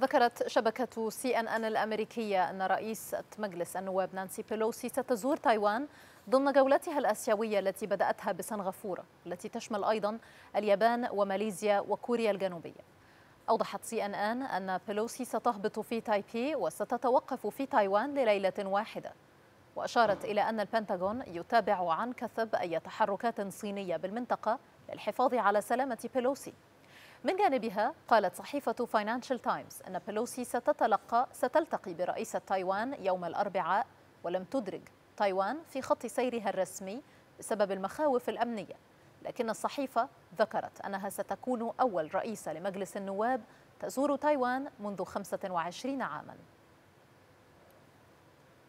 ذكرت شبكة سي أن أن الأمريكية أن رئيسة مجلس النواب نانسي بيلوسي ستزور تايوان ضمن جولتها الآسيوية التي بدأتها بسنغافورة التي تشمل أيضا اليابان وماليزيا وكوريا الجنوبية أوضحت سي أن أن أن بيلوسي ستهبط في تايبي وستتوقف في تايوان لليلة واحدة وأشارت إلى أن البنتاغون يتابع عن كثب أي تحركات صينية بالمنطقة للحفاظ على سلامة بيلوسي من جانبها قالت صحيفة فاينانشال تايمز أن بيلوسي ستتلقى ستلتقي برئيسة تايوان يوم الأربعاء ولم تدرج تايوان في خط سيرها الرسمي بسبب المخاوف الأمنية لكن الصحيفة ذكرت أنها ستكون أول رئيسة لمجلس النواب تزور تايوان منذ 25 عاماً